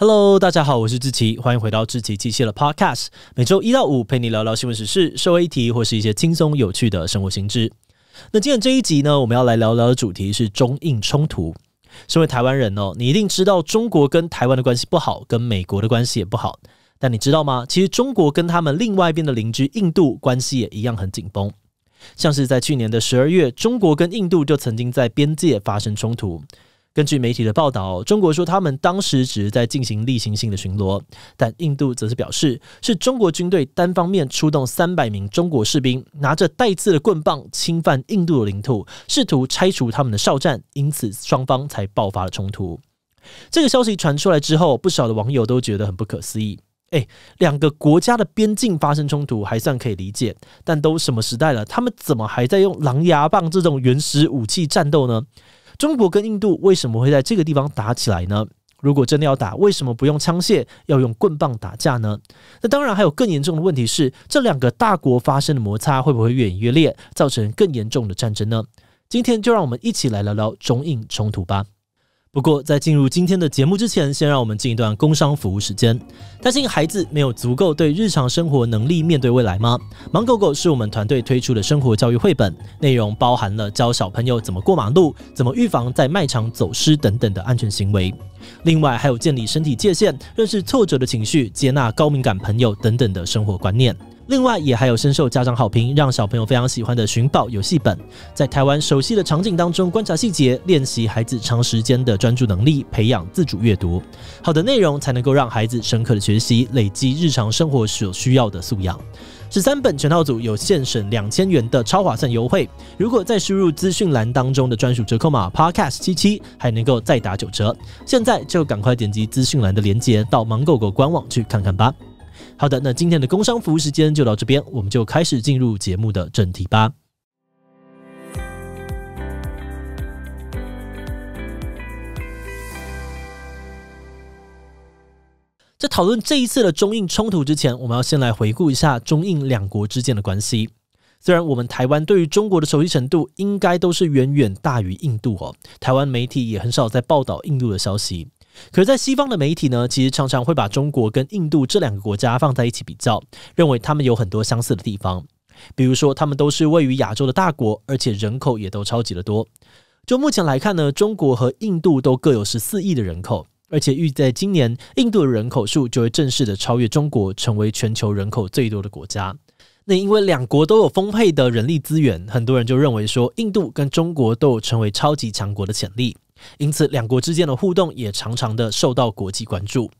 Hello，大家好，我是志奇，欢迎回到志奇机械的 Podcast。每周一到五陪你聊聊新闻时事、社会议题，或是一些轻松有趣的生活新知。那今天这一集呢，我们要来聊聊的主题是中印冲突。身为台湾人哦，你一定知道中国跟台湾的关系不好，跟美国的关系也不好。但你知道吗？其实中国跟他们另外一边的邻居印度关系也一样很紧绷。像是在去年的十二月，中国跟印度就曾经在边界发生冲突。根据媒体的报道，中国说他们当时只是在进行例行性的巡逻，但印度则是表示是中国军队单方面出动三百名中国士兵，拿着带刺的棍棒侵犯印度的领土，试图拆除他们的哨站，因此双方才爆发了冲突。这个消息传出来之后，不少的网友都觉得很不可思议。哎，两个国家的边境发生冲突还算可以理解，但都什么时代了，他们怎么还在用狼牙棒这种原始武器战斗呢？中国跟印度为什么会在这个地方打起来呢？如果真的要打，为什么不用枪械，要用棍棒打架呢？那当然，还有更严重的问题是，这两个大国发生的摩擦会不会越演越烈，造成更严重的战争呢？今天就让我们一起来聊聊中印冲突吧。不过，在进入今天的节目之前，先让我们进一段工商服务时间。担心孩子没有足够对日常生活能力面对未来吗？盲狗狗是我们团队推出的生活教育绘本，内容包含了教小朋友怎么过马路、怎么预防在卖场走失等等的安全行为。另外，还有建立身体界限、认识挫折的情绪、接纳高敏感朋友等等的生活观念。另外，也还有深受家长好评、让小朋友非常喜欢的寻宝游戏本，在台湾熟悉的场景当中观察细节，练习孩子长时间的专注能力，培养自主阅读。好的内容才能够让孩子深刻的学习，累积日常生活所需要的素养。十三本全套组有现省两千元的超划算优惠，如果再输入资讯栏当中的专属折扣码 “podcast 七七”，还能够再打九折。现在就赶快点击资讯栏的链接，到芒果果官网去看看吧。好的，那今天的工商服务时间就到这边，我们就开始进入节目的正题吧。在讨论这一次的中印冲突之前，我们要先来回顾一下中印两国之间的关系。虽然我们台湾对于中国的熟悉程度，应该都是远远大于印度哦，台湾媒体也很少在报道印度的消息。可是，在西方的媒体呢，其实常常会把中国跟印度这两个国家放在一起比较，认为他们有很多相似的地方。比如说，他们都是位于亚洲的大国，而且人口也都超级的多。就目前来看呢，中国和印度都各有十四亿的人口，而且预计在今年，印度的人口数就会正式的超越中国，成为全球人口最多的国家。那因为两国都有丰沛的人力资源，很多人就认为说，印度跟中国都有成为超级强国的潜力。因此，两国之间的互动也常常的受到国际关注。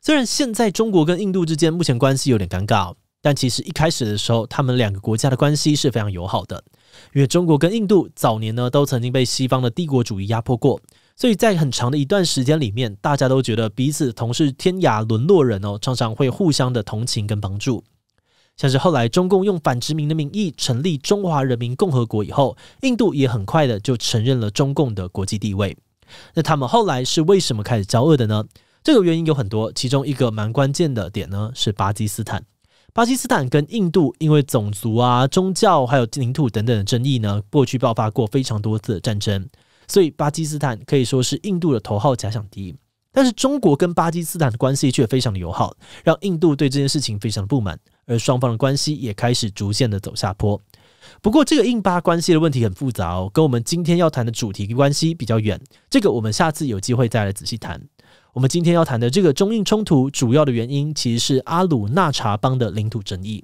虽然现在中国跟印度之间目前关系有点尴尬，但其实一开始的时候，他们两个国家的关系是非常友好的。因为中国跟印度早年呢都曾经被西方的帝国主义压迫过，所以在很长的一段时间里面，大家都觉得彼此同是天涯沦落人哦，常常会互相的同情跟帮助。像是后来中共用反殖民的名义成立中华人民共和国以后，印度也很快的就承认了中共的国际地位。那他们后来是为什么开始交恶的呢？这个原因有很多，其中一个蛮关键的点呢是巴基斯坦。巴基斯坦跟印度因为种族啊、宗教还有领土等等的争议呢，过去爆发过非常多次的战争，所以巴基斯坦可以说是印度的头号假想敌。但是中国跟巴基斯坦的关系却非常的友好，让印度对这件事情非常的不满，而双方的关系也开始逐渐的走下坡。不过这个印巴关系的问题很复杂哦，跟我们今天要谈的主题关系比较远，这个我们下次有机会再来仔细谈。我们今天要谈的这个中印冲突主要的原因其实是阿鲁纳查邦的领土争议。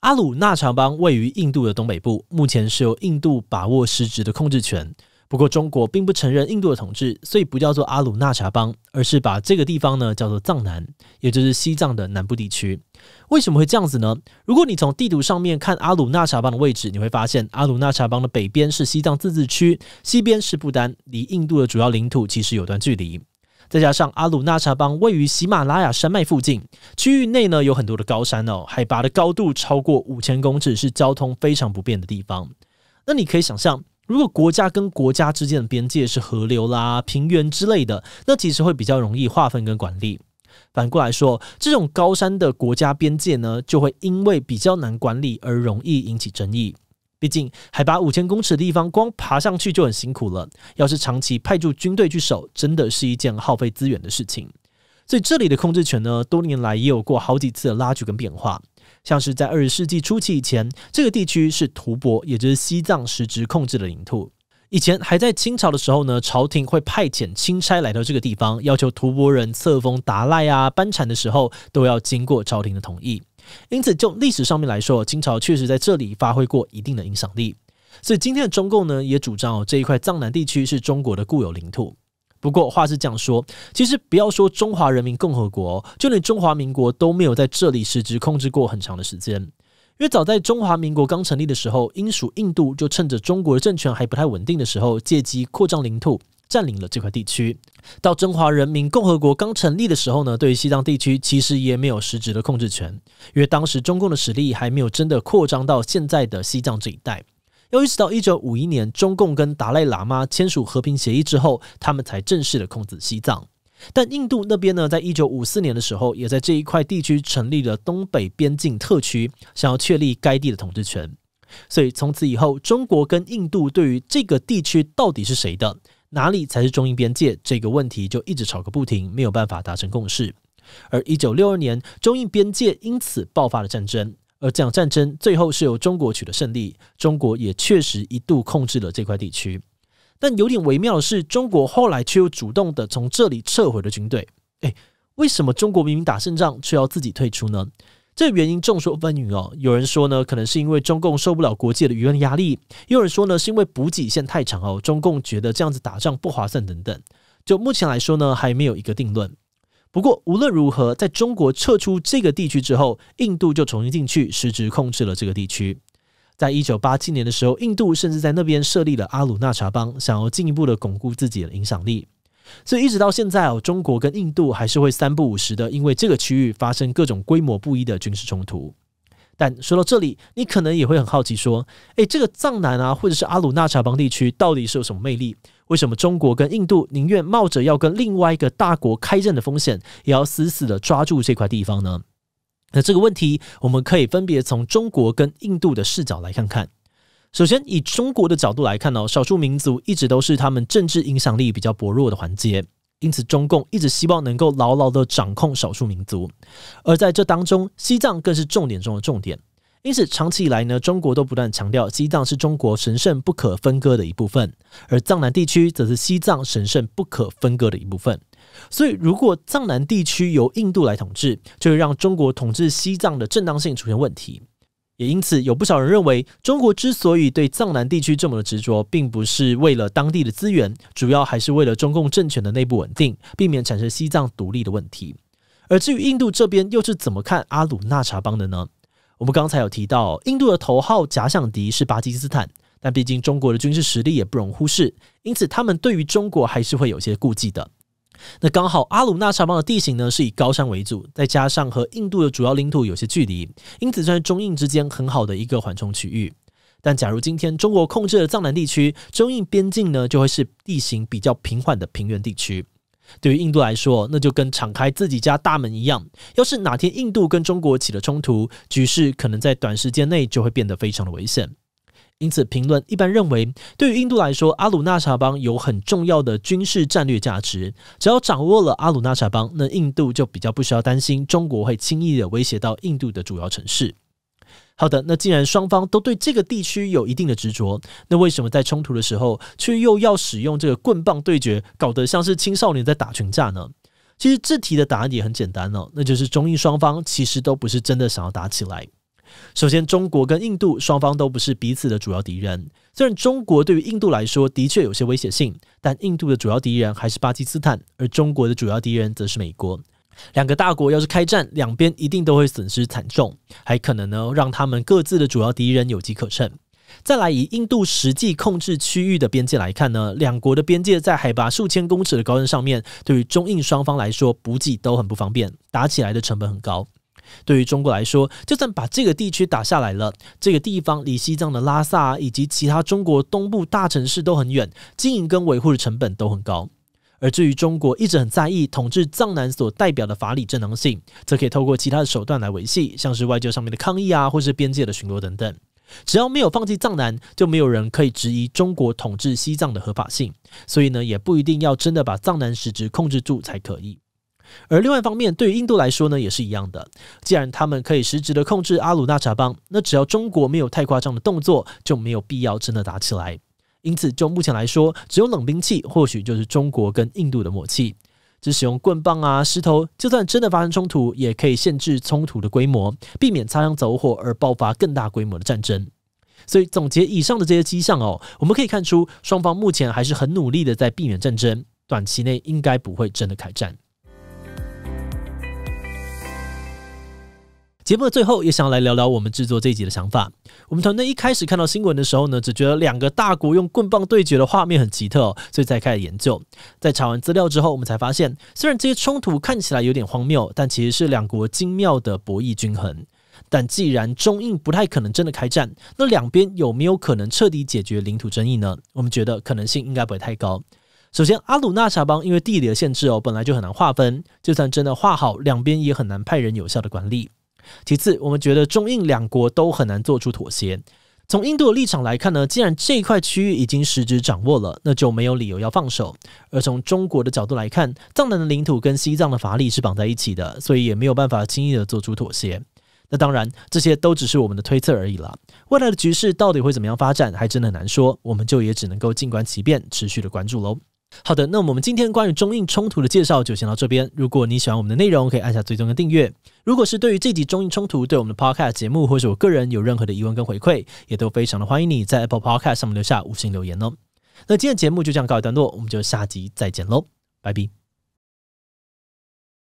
阿鲁纳查邦位于印度的东北部，目前是由印度把握实质的控制权。不过，中国并不承认印度的统治，所以不叫做阿鲁纳查邦，而是把这个地方呢叫做藏南，也就是西藏的南部地区。为什么会这样子呢？如果你从地图上面看阿鲁纳查邦的位置，你会发现阿鲁纳查邦的北边是西藏自治区，西边是不丹，离印度的主要领土其实有段距离。再加上阿鲁纳查邦位于喜马拉雅山脉附近，区域内呢有很多的高山哦，海拔的高度超过五千公尺，是交通非常不便的地方。那你可以想象。如果国家跟国家之间的边界是河流啦、平原之类的，那其实会比较容易划分跟管理。反过来说，这种高山的国家边界呢，就会因为比较难管理而容易引起争议。毕竟海拔五千公尺的地方，光爬上去就很辛苦了，要是长期派驻军队去守，真的是一件耗费资源的事情。所以这里的控制权呢，多年来也有过好几次的拉锯跟变化。像是在二十世纪初期以前，这个地区是吐蕃，也就是西藏实职控制的领土。以前还在清朝的时候呢，朝廷会派遣钦差来到这个地方，要求吐蕃人册封达赖啊、班禅的时候，都要经过朝廷的同意。因此，就历史上面来说，清朝确实在这里发挥过一定的影响力。所以，今天的中共呢，也主张这一块藏南地区是中国的固有领土。不过话是这样说，其实不要说中华人民共和国，就连中华民国都没有在这里实质控制过很长的时间。因为早在中华民国刚成立的时候，英属印度就趁着中国的政权还不太稳定的时候，借机扩张领土，占领了这块地区。到中华人民共和国刚成立的时候呢，对于西藏地区其实也没有实质的控制权，因为当时中共的实力还没有真的扩张到现在的西藏这一带。又一直到一九五一年，中共跟达赖喇嘛签署和平协议之后，他们才正式的控制西藏。但印度那边呢，在一九五四年的时候，也在这一块地区成立了东北边境特区，想要确立该地的统治权。所以从此以后，中国跟印度对于这个地区到底是谁的，哪里才是中印边界这个问题，就一直吵个不停，没有办法达成共识。而一九六二年，中印边界因此爆发了战争。而这场战争最后是由中国取得胜利，中国也确实一度控制了这块地区。但有点微妙的是，中国后来却又主动的从这里撤回了军队。诶，为什么中国明明打胜仗，却要自己退出呢？这原因众说纷纭哦。有人说呢，可能是因为中共受不了国际的舆论压力；有人说呢，是因为补给线太长哦，中共觉得这样子打仗不划算等等。就目前来说呢，还没有一个定论。不过，无论如何，在中国撤出这个地区之后，印度就重新进去，实质控制了这个地区。在一九八七年的时候，印度甚至在那边设立了阿鲁纳查邦，想要进一步的巩固自己的影响力。所以一直到现在哦，中国跟印度还是会三不五时的，因为这个区域发生各种规模不一的军事冲突。但说到这里，你可能也会很好奇，说，诶，这个藏南啊，或者是阿鲁纳查邦地区，到底是有什么魅力？为什么中国跟印度宁愿冒着要跟另外一个大国开战的风险，也要死死的抓住这块地方呢？那这个问题，我们可以分别从中国跟印度的视角来看看。首先，以中国的角度来看呢，少数民族一直都是他们政治影响力比较薄弱的环节。因此，中共一直希望能够牢牢的掌控少数民族，而在这当中，西藏更是重点中的重点。因此，长期以来呢，中国都不断强调西藏是中国神圣不可分割的一部分，而藏南地区则是西藏神圣不可分割的一部分。所以，如果藏南地区由印度来统治，就会让中国统治西藏的正当性出现问题。也因此，有不少人认为，中国之所以对藏南地区这么的执着，并不是为了当地的资源，主要还是为了中共政权的内部稳定，避免产生西藏独立的问题。而至于印度这边又是怎么看阿鲁纳查邦的呢？我们刚才有提到，印度的头号假想敌是巴基斯坦，但毕竟中国的军事实力也不容忽视，因此他们对于中国还是会有些顾忌的。那刚好，阿鲁纳查邦的地形呢是以高山为主，再加上和印度的主要领土有些距离，因此算是中印之间很好的一个缓冲区域。但假如今天中国控制了藏南地区，中印边境呢就会是地形比较平缓的平原地区。对于印度来说，那就跟敞开自己家大门一样。要是哪天印度跟中国起了冲突，局势可能在短时间内就会变得非常的危险。因此，评论一般认为，对于印度来说，阿鲁纳查邦有很重要的军事战略价值。只要掌握了阿鲁纳查邦，那印度就比较不需要担心中国会轻易的威胁到印度的主要城市。好的，那既然双方都对这个地区有一定的执着，那为什么在冲突的时候却又要使用这个棍棒对决，搞得像是青少年在打群架呢？其实这题的答案也很简单哦，那就是中印双方其实都不是真的想要打起来。首先，中国跟印度双方都不是彼此的主要敌人。虽然中国对于印度来说的确有些威胁性，但印度的主要敌人还是巴基斯坦，而中国的主要敌人则是美国。两个大国要是开战，两边一定都会损失惨重，还可能呢让他们各自的主要敌人有机可乘。再来，以印度实际控制区域的边界来看呢，两国的边界在海拔数千公尺的高山上面，对于中印双方来说补给都很不方便，打起来的成本很高。对于中国来说，就算把这个地区打下来了，这个地方离西藏的拉萨以及其他中国东部大城市都很远，经营跟维护的成本都很高。而至于中国一直很在意统治藏南所代表的法理正当性，则可以透过其他的手段来维系，像是外交上面的抗议啊，或是边界的巡逻等等。只要没有放弃藏南，就没有人可以质疑中国统治西藏的合法性。所以呢，也不一定要真的把藏南实质控制住才可以。而另外一方面，对于印度来说呢，也是一样的。既然他们可以实质的控制阿鲁纳查邦，那只要中国没有太夸张的动作，就没有必要真的打起来。因此，就目前来说，只有冷兵器或许就是中国跟印度的默契。只使用棍棒啊、石头，就算真的发生冲突，也可以限制冲突的规模，避免擦枪走火而爆发更大规模的战争。所以，总结以上的这些迹象哦，我们可以看出，双方目前还是很努力的在避免战争，短期内应该不会真的开战。节目的最后也想要来聊聊我们制作这一集的想法。我们团队一开始看到新闻的时候呢，只觉得两个大国用棍棒对决的画面很奇特，所以才开始研究。在查完资料之后，我们才发现，虽然这些冲突看起来有点荒谬，但其实是两国精妙的博弈均衡。但既然中印不太可能真的开战，那两边有没有可能彻底解决领土争议呢？我们觉得可能性应该不会太高。首先，阿鲁纳查邦因为地理的限制哦，本来就很难划分，就算真的划好，两边也很难派人有效的管理。其次，我们觉得中印两国都很难做出妥协。从印度的立场来看呢，既然这一块区域已经实质掌握了，那就没有理由要放手。而从中国的角度来看，藏南的领土跟西藏的法力是绑在一起的，所以也没有办法轻易的做出妥协。那当然，这些都只是我们的推测而已了。未来的局势到底会怎么样发展，还真的难说。我们就也只能够静观其变，持续的关注喽。好的，那我们今天关于中印冲突的介绍就先到这边。如果你喜欢我们的内容，可以按下追踪跟订阅。如果是对于这集中印冲突对我们的 Podcast 节目，或是我个人有任何的疑问跟回馈，也都非常的欢迎你在 Apple Podcast 上面留下五星留言哦。那今天节目就这样告一段落，我们就下集再见喽，拜拜。